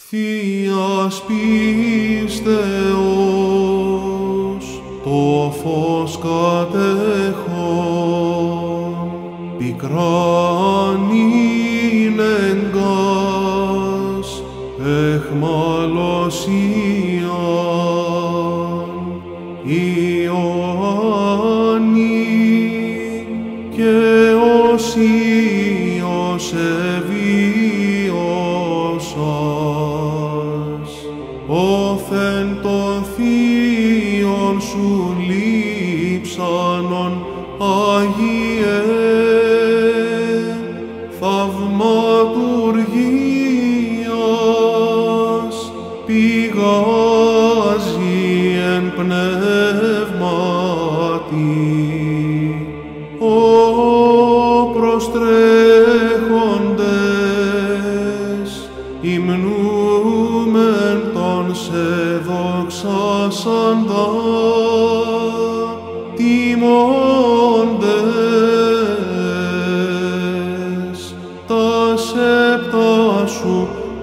Θείας πίστεως το φως κατέχω, πικράν είναι Σου λείψανον Άγιε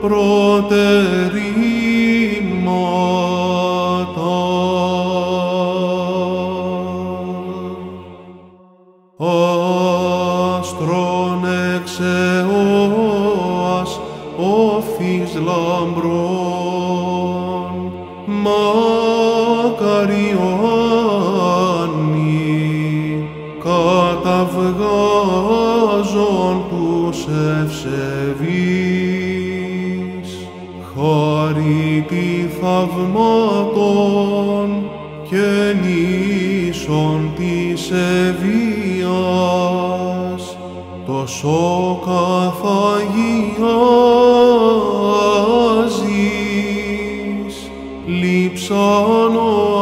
pro παρήτη θαυμάτων και νήσων της ευβίας, τόσο καθαγιάζεις, λείψαν ο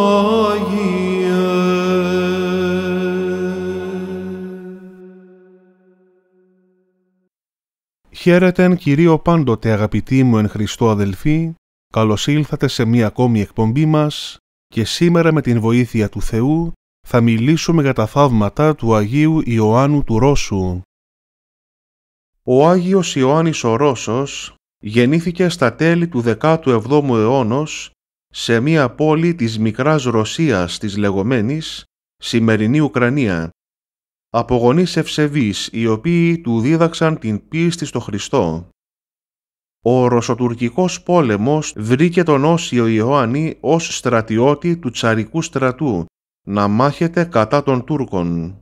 Χαίρετεν Κυρίο πάντοτε αγαπητοί μου εν Χριστώ αδελφοί, Καλώς ήλθατε σε μία ακόμη εκπομπή μας και σήμερα με την βοήθεια του Θεού θα μιλήσουμε για τα θαύματα του Αγίου Ιωάννου του Ρώσου. Ο Άγιος Ιωάννης ο Ρώσος γεννήθηκε στα τέλη του 17ου αιώνα σε μία πόλη της Μικράς Ρωσίας της λεγόμενης σημερινή Ουκρανία. Από ευσεβείς οι οποίοι του δίδαξαν την πίστη στο Χριστό. Ο Ρωσοτουρκικός πόλεμος βρήκε τον Όσιο Ιωάννη ως στρατιώτη του τσαρικού στρατού να μάχεται κατά των Τούρκων.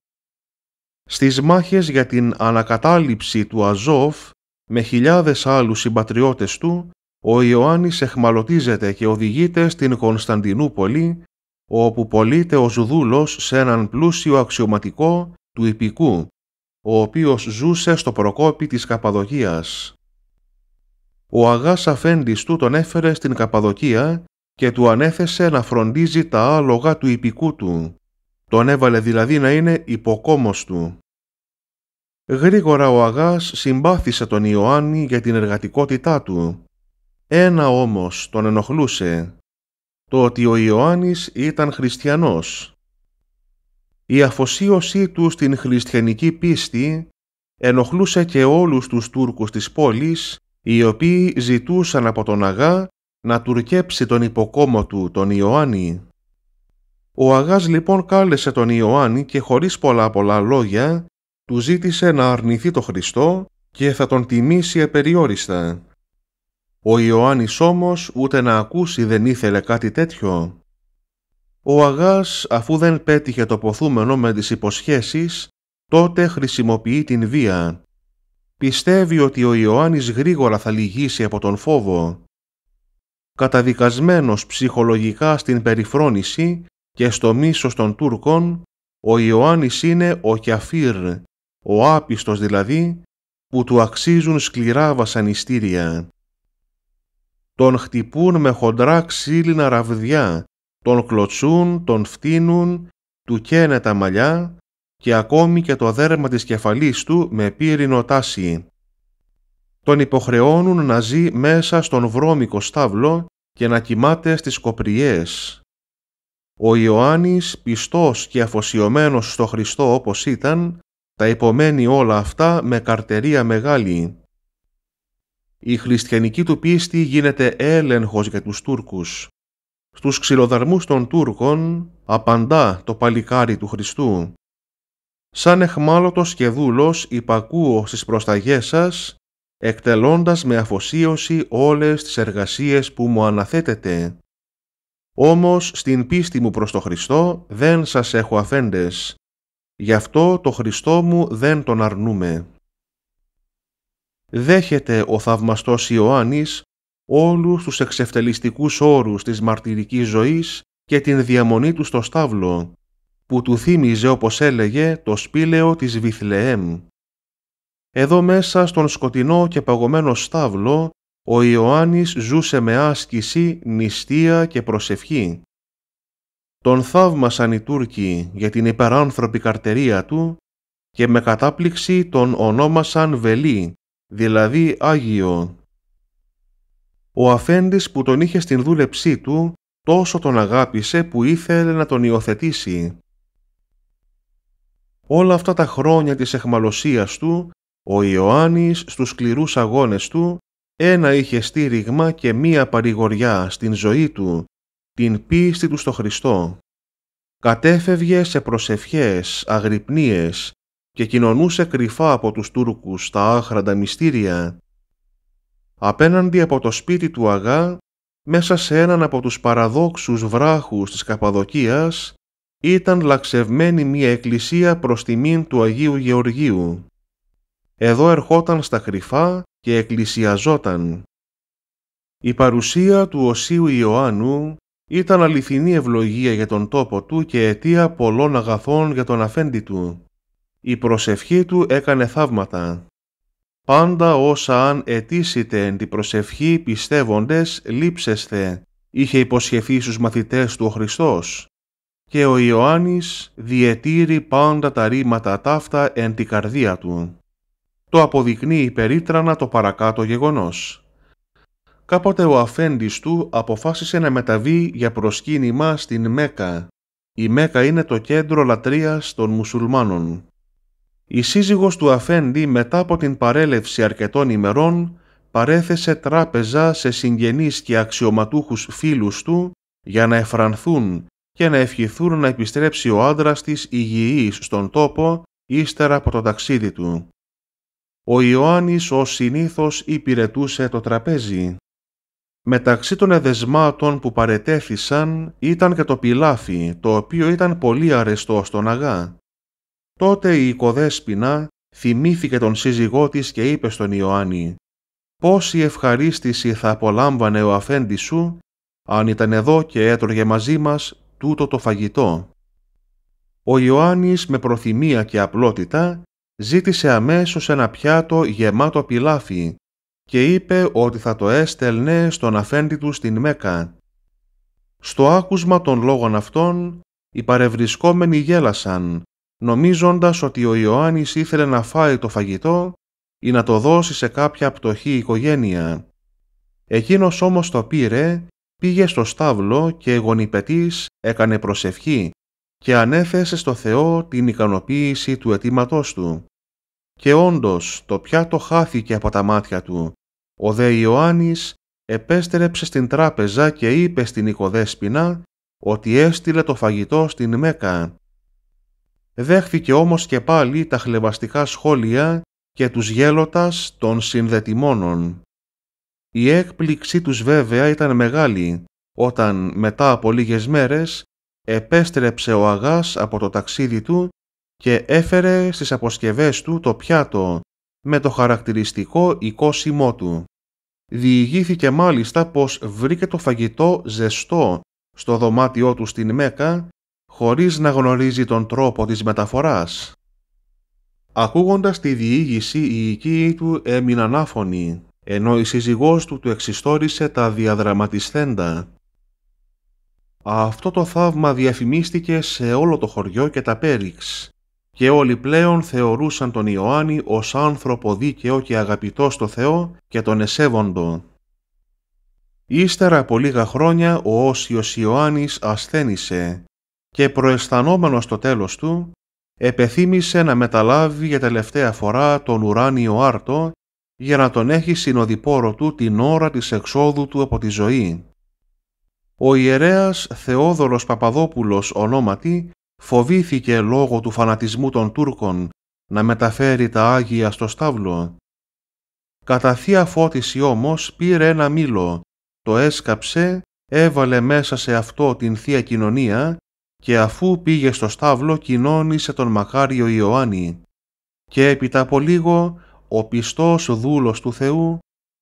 Στις μάχες για την ανακατάληψη του Αζόφ με χιλιάδες άλλους συμπατριώτες του, ο Ιωάννης εχμαλωτίζεται και οδηγείται στην Κωνσταντινούπολη, όπου πολείται ο Ζουδούλος σε έναν πλούσιο αξιωματικό του Υπηκού, ο οποίος ζούσε στο προκόπι της Καπαδοκίας ο αγάς αφέντης του τον έφερε στην Καπαδοκία και του ανέθεσε να φροντίζει τα άλογα του υπηκού του. Τον έβαλε δηλαδή να είναι υποκόμος του. Γρήγορα ο αγάς συμπάθησε τον Ιωάννη για την εργατικότητά του. Ένα όμως τον ενοχλούσε, το ότι ο Ιωάννης ήταν χριστιανός. Η αφοσίωσή του στην χριστιανική πίστη ενοχλούσε και όλους τους Τούρκους της πόλης οι οποίοι ζητούσαν από τον Αγά να τουρκέψει τον υποκόμο του, τον Ιωάννη. Ο Αγάς λοιπόν κάλεσε τον Ιωάννη και χωρίς πολλά πολλά λόγια του ζήτησε να αρνηθεί το Χριστό και θα τον τιμήσει επεριόριστα. Ο Ιωάννης όμως ούτε να ακούσει δεν ήθελε κάτι τέτοιο. Ο Αγάς αφού δεν πέτυχε το ποθούμενο με τις υποσχέσεις, τότε χρησιμοποιεί την βία πιστεύει ότι ο Ιωάννης γρήγορα θα λυγίσει από τον φόβο. Καταδικασμένος ψυχολογικά στην περιφρόνηση και στο μίσος των Τούρκων, ο Ιωάννης είναι ο Κιαφύρ, ο άπιστος δηλαδή, που του αξίζουν σκληρά βασανιστήρια. Τον χτυπούν με χοντρά ξύλινα ραβδιά, τον κλωτσούν, τον φτύνουν, του καίνε τα μαλλιά, και ακόμη και το δέρμα της κεφαλής του με πύρινο τάση. Τον υποχρεώνουν να ζει μέσα στον βρώμικο στάβλο και να κοιμάται στις κοπριές. Ο Ιωάννης, πιστός και αφοσιωμένος στο Χριστό όπως ήταν, τα υπομένει όλα αυτά με καρτερία μεγάλη. Η χριστιανική του πίστη γίνεται έλεγχος για τους Τούρκους. Στους ξυλοδαρμούς των Τούρκων απαντά το παλικάρι του Χριστού σαν εχμάλωτος και δούλος υπακούω στις προσταγές σας, εκτελώντας με αφοσίωση όλες τις εργασίες που μου αναθέτετε. Όμως στην πίστη μου προς το Χριστό δεν σας έχω αφέντες. Γι' αυτό το Χριστό μου δεν τον αρνούμε. Δέχεται ο θαυμαστός Ιωάννης όλους τους εξευτελιστικούς όρους της μαρτυρικής ζωής και την διαμονή του στο Σταύλο που του θύμιζε όπως έλεγε το σπήλαιο της Βιθλεέμ. Εδώ μέσα στον σκοτεινό και παγωμένο στάβλο ο Ιωάννης ζούσε με άσκηση, νηστεία και προσευχή. Τον θαύμασαν οι Τούρκοι για την υπεράνθρωπη καρτερία του και με κατάπληξη τον ονόμασαν Βελή, δηλαδή Άγιο. Ο αφέντης που τον είχε στην δούλεψή του τόσο τον αγάπησε που ήθελε να τον υιοθετήσει όλα αυτά τα χρόνια της εχμαλωσίας του, ο Ιωάννης στους σκληρούς αγώνες του, ένα είχε στήριγμα και μία παρηγοριά στην ζωή του, την πίστη του στο Χριστό. Κατέφευγε σε προσευχές, αγρυπνίες και κοινωνούσε κρυφά από τους Τούρκους τα άχραντα μυστήρια. Απέναντι από το σπίτι του Αγά, μέσα σε έναν από τους παραδόξους βράχους της Καπαδοκίας, ήταν λαξευμένη μία εκκλησία προς τιμήν του Αγίου Γεωργίου. Εδώ ερχόταν στα κρυφά και εκκλησιαζόταν. Η παρουσία του Οσίου Ιωάννου ήταν αληθινή ευλογία για τον τόπο του και αιτία πολλών αγαθών για τον αφέντη του. Η προσευχή του έκανε θαύματα. Πάντα όσα αν αιτήσετε εν την προσευχή πιστεύοντες λείψεστε» είχε υποσχεθεί στους μαθητές του ο Χριστός και ο Ιωάννης διετήρει πάντα τα ρήματα ταύτα εν την καρδία του. Το αποδεικνύει περίτρανα το παρακάτω γεγονός. Κάποτε ο αφέντης του αποφάσισε να μεταβεί για προσκύνημα στην Μέκα. Η Μέκα είναι το κέντρο λατρείας των μουσουλμάνων. Η σύζυγος του αφέντη μετά από την παρέλευση αρκετών ημερών παρέθεσε τράπεζα σε συγγενείς και αξιωματούχους φίλους του για να εφρανθούν και να ευχηθούν να επιστρέψει ο άντρας της υγιής στον τόπο ύστερα από το ταξίδι του. Ο Ιωάννης ως συνήθως υπηρετούσε το τραπέζι. Μεταξύ των εδεσμάτων που παρετέθησαν ήταν και το πιλάφι, το οποίο ήταν πολύ αρεστό στον αγά. Τότε η οικοδέσποινα θυμήθηκε τον σύζυγό της και είπε στον Ιωάννη «Πόση ευχαρίστηση θα απολάμβανε ο αφέντης σου αν ήταν εδώ και έτρωγε μαζί μας τούτο το φαγητό. Ο Ιωάννης με προθυμία και απλότητα ζήτησε αμέσως ένα πιάτο γεμάτο πιλάφι και είπε ότι θα το έστελνε στον αφέντη του στην Μέκα. Στο άκουσμα των λόγων αυτών, οι παρευρισκόμενοι γέλασαν, νομίζοντας ότι ο Ιωάννης ήθελε να φάει το φαγητό ή να το δώσει σε κάποια πτωχή οικογένεια. Εκείνος όμως το πήρε πήγε στο στάβλο και γονιπετής έκανε προσευχή και ανέθεσε στο Θεό την ικανοποίηση του αιτήματός του. Και όντως το πιάτο χάθηκε από τα μάτια του. Ο δε Ιωάννης επέστρεψε στην τράπεζα και είπε στην οικοδέσποινα ότι έστειλε το φαγητό στην Μέκα. Δέχθηκε όμως και πάλι τα χλεβαστικά σχόλια και τους γέλοτας των συνδετημόνων. Η έκπληξή τους βέβαια ήταν μεγάλη όταν μετά από λίγες μέρες επέστρεψε ο Αγάς από το ταξίδι του και έφερε στις αποσκευές του το πιάτο με το χαρακτηριστικό οικόσιμό του. Διηγήθηκε μάλιστα πως βρήκε το φαγητό ζεστό στο δωμάτιό του στην Μέκα χωρίς να γνωρίζει τον τρόπο της μεταφοράς. Ακούγοντας τη διήγηση οι οικοί του έμειναν άφωνοι ενώ η σύζυγός του του εξιστόρισε τα διαδραματισθέντα. Αυτό το θαύμα διαφημίστηκε σε όλο το χωριό και τα Πέριξ και όλοι πλέον θεωρούσαν τον Ιωάννη ως άνθρωπο δίκαιο και αγαπητό στο Θεό και τον εσέβοντο. Ύστερα από λίγα χρόνια ο Όσιος Ιωάννης ασθένησε και προαισθανόμενος το τέλος του, επεθύμησε να μεταλάβει για τελευταία φορά τον ουράνιο άρτο για να τον έχει συνοδοιπόρο του την ώρα της εξόδου του από τη ζωή. Ο ιερέας Θεόδωρος Παπαδόπουλος ονόματι φοβήθηκε λόγω του φανατισμού των Τούρκων να μεταφέρει τα Άγια στο Σταύλο. Κατά θεία φώτιση όμως πήρε ένα μήλο, το έσκαψε, έβαλε μέσα σε αυτό την Θεία Κοινωνία και αφού πήγε στο Σταύλο κοινώνησε τον Μακάριο Ιωάννη. Και έπειτα από λίγο ο πιστός δούλος του Θεού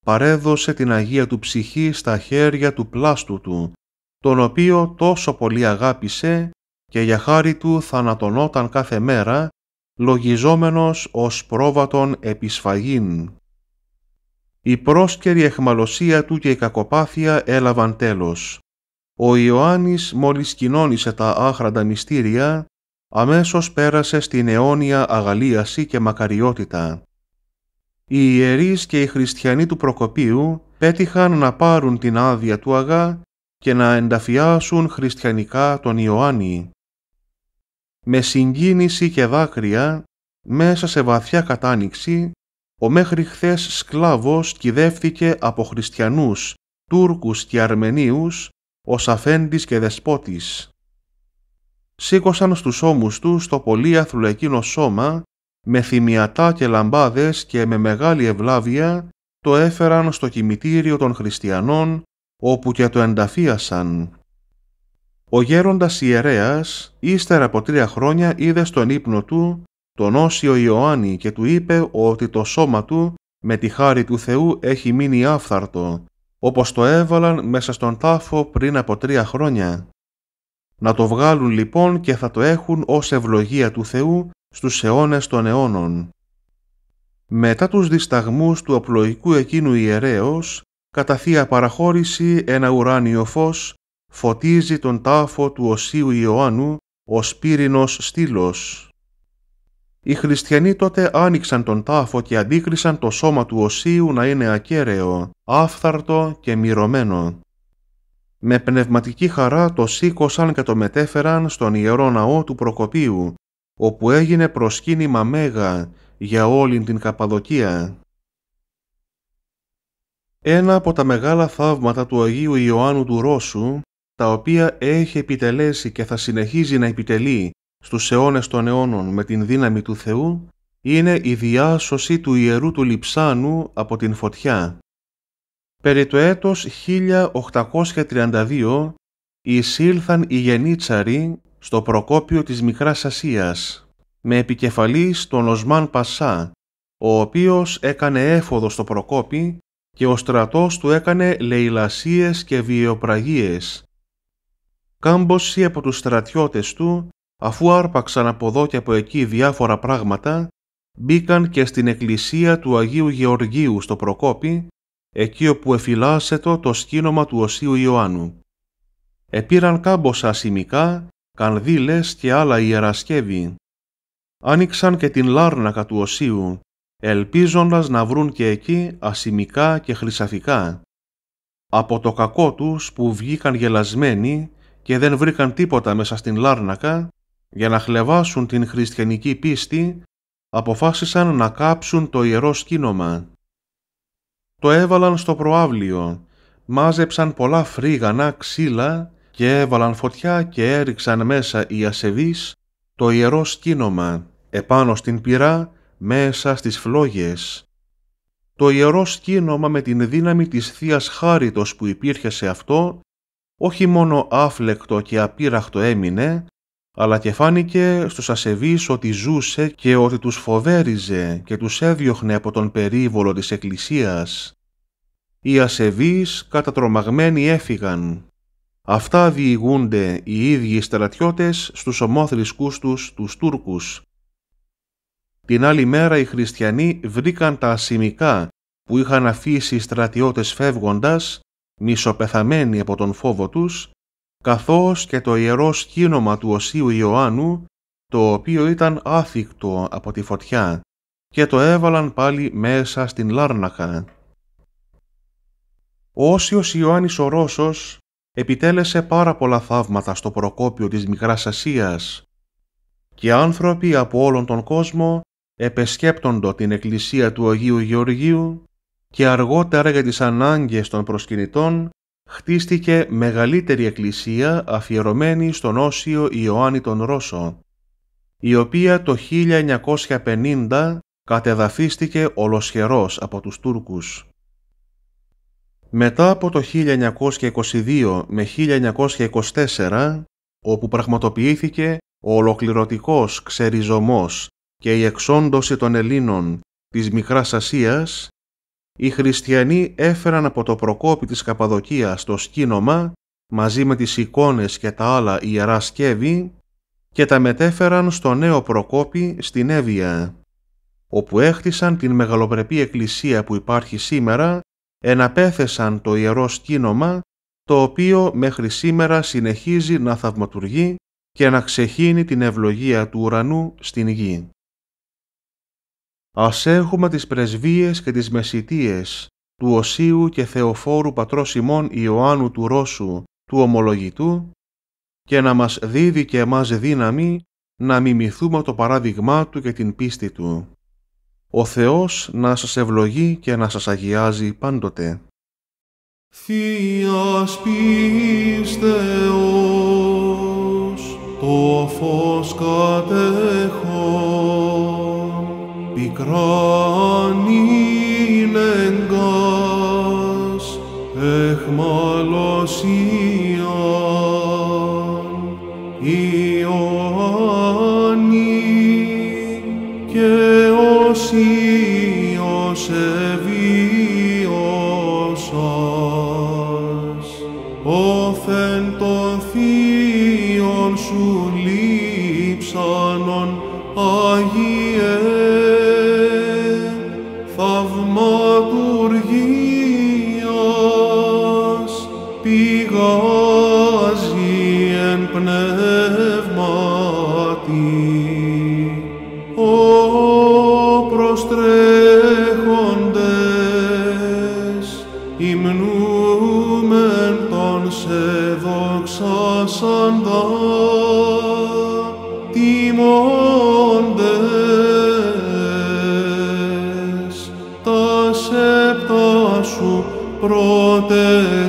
παρέδωσε την Αγία του ψυχή στα χέρια του πλάστου του, τον οποίο τόσο πολύ αγάπησε και για χάρη του θανατωνόταν κάθε μέρα, λογιζόμενος ως πρόβατον επισφαγήν. Η πρόσκαιρη εχμαλωσία του και η κακοπάθεια έλαβαν τέλος. Ο Ιωάννης μόλις κοινώνησε τα άχραντα μυστήρια, αμέσως πέρασε στην αιώνια αγαλίαση και μακαριότητα οι ιερείς και οι χριστιανοί του Προκοπίου πέτυχαν να πάρουν την άδεια του Αγά και να ενταφιάσουν χριστιανικά τον Ιωάννη. Με συγκίνηση και δάκρυα, μέσα σε βαθιά κατάνοιξη, ο μέχρι χθες σκλάβος κυδεύτηκε από χριστιανούς, Τούρκους και Αρμενίους, ως αφέντης και δεσπότης. Σήκωσαν στους ώμους τους το πολύ αθλουεκίνο σώμα με θυμιατά και λαμπάδες και με μεγάλη ευλάβεια το έφεραν στο κημητήριο των χριστιανών όπου και το ενταφίασαν. Ο γέροντας ιερέας ύστερα από τρία χρόνια είδε στον ύπνο του τον Όσιο Ιωάννη και του είπε ότι το σώμα του με τη χάρη του Θεού έχει μείνει άφθαρτο, όπως το έβαλαν μέσα στον τάφο πριν από τρία χρόνια. Να το βγάλουν λοιπόν και θα το έχουν ως ευλογία του Θεού στους αιώνες των αιώνων. Μετά τους δισταγμούς του απλοϊκού εκείνου ιερέως, κατά θεία παραχώρηση ένα ουράνιο φως φωτίζει τον τάφο του Οσίου Ιωάννου ο πύρινος στήλος. Οι χριστιανοί τότε άνοιξαν τον τάφο και αντίκρισαν το σώμα του Οσίου να είναι ακέραιο, άφθαρτο και μυρωμένο. Με πνευματική χαρά το σήκωσαν και το μετέφεραν στον Ιερό Ναό του Προκοπίου, όπου έγινε προσκύνημα μέγα για όλη την Καπαδοκία. Ένα από τα μεγάλα θαύματα του Αγίου Ιωάννου του Ρώσου, τα οποία έχει επιτελέσει και θα συνεχίζει να επιτελεί στους αιώνες των αιώνων με την δύναμη του Θεού, είναι η διάσωση του ιερού του Λιψάνου από την φωτιά. Περί το έτος 1832 εισήλθαν οι γενίτσαροι στο Προκόπιο της Μικράς Ασίας, με επικεφαλή τον Οσμάν Πασά, ο οποίος έκανε έφοδο στο Προκόπι και ο στρατός του έκανε λαιλασίες και βιοπραγίες. Κάμποσοι από τους στρατιώτες του, αφού άρπαξαν από εδώ και από εκεί διάφορα πράγματα, μπήκαν και στην εκκλησία του Αγίου Γεωργίου στο Προκόπι, εκεί όπου εφυλάσσετο το σκήνομα του Οσίου Ιωάννου. Επήραν κάμποσα σημικά κανδύλες και άλλα ιερασκεύη. Άνοιξαν και την λάρνακα του Οσίου, ελπίζοντας να βρουν και εκεί ασημικά και χρυσαφικά. Από το κακό τους που βγήκαν γελασμένοι και δεν βρήκαν τίποτα μέσα στην λάρνακα, για να χλεβάσουν την χριστιανική πίστη, αποφάσισαν να κάψουν το ιερό σκήνομα. Το έβαλαν στο προάβλιο, μάζεψαν πολλά φρύγανά ξύλα και έβαλαν φωτιά και έριξαν μέσα οι ασεβείς το ιερό σκήνομα επάνω στην πυρά μέσα στις φλόγες. Το ιερό σκήνομα με την δύναμη της θείας Χάριτος που υπήρχε σε αυτό όχι μόνο άφλεκτο και απείραχτο έμεινε, αλλά και φάνηκε στους ασεβείς ότι ζούσε και ότι τους φοβέριζε και τους έδιωχνε από τον περίβολο της Εκκλησίας. Οι ασεβείς κατατρομαγμένοι έφυγαν Αυτά διηγούνται οι ίδιοι στρατιώτες στους ομόθρησκούς τους τους Τούρκους. Την άλλη μέρα οι χριστιανοί βρήκαν τα ασημικά που είχαν αφήσει οι στρατιώτες φεύγοντας, μισοπεθαμένοι από τον φόβο τους, καθώς και το ιερό σκήνομα του Οσίου Ιωάννου, το οποίο ήταν άθικτο από τη φωτιά, και το έβαλαν πάλι μέσα στην Λάρνακα. Ο Όσιος Ιωάννης ο Ρώσος επιτέλεσε πάρα πολλά θαύματα στο προκόπιο της Μικράς Ασίας και άνθρωποι από όλον τον κόσμο επεσκέπτοντο την εκκλησία του Αγίου Γεωργίου και αργότερα για τις ανάγκες των προσκυνητών χτίστηκε μεγαλύτερη εκκλησία αφιερωμένη στον Όσιο Ιωάννη τον Ρώσο, η οποία το 1950 κατεδαφίστηκε ολοσχερός από τους Τούρκους. Μετά από το 1922 με 1924, όπου πραγματοποιήθηκε ο ολοκληρωτικός ξεριζωμός και η εξόντωση των Ελλήνων της Μικράς Ασίας, οι χριστιανοί έφεραν από το προκόπι της Καπαδοκίας το σκήνομα μαζί με τις εικόνες και τα άλλα ιερά σκεύη και τα μετέφεραν στο νέο προκόπι στην Εύβοια, όπου έχτισαν την μεγαλοπρεπή εκκλησία που υπάρχει σήμερα εναπέθεσαν το ιερό σκήνομα το οποίο μέχρι σήμερα συνεχίζει να θαυματουργεί και να ξεχύνει την ευλογία του ουρανού στην γη. Ας έχουμε τις πρεσβείες και τις μεσητείες του Οσίου και Θεοφόρου Πατρός ημών Ιωάννου του Ρώσου, του Ομολογητού, και να μας δίδει και εμάς δύναμη να μιμηθούμε το παράδειγμά του και την πίστη του. Ο Θεός να σας ευλογεί και να σας αγιάζει πάντοτε. Θείας πίστεως, το φως κατέχω, πικράν είναι εγκάς, σου λείψανον Άγιοι δόξα σαν δά τιμώντες τα σέπτα σου πρώτες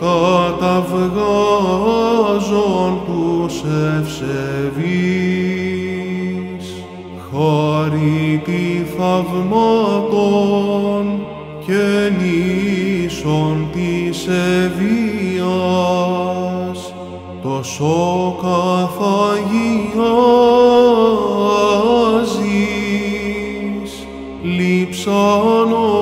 καταβγάζον τους ευσεβείς. τη θαυμάτων και νήσων της ευίας, τόσο καθαγιάζεις, λείψανον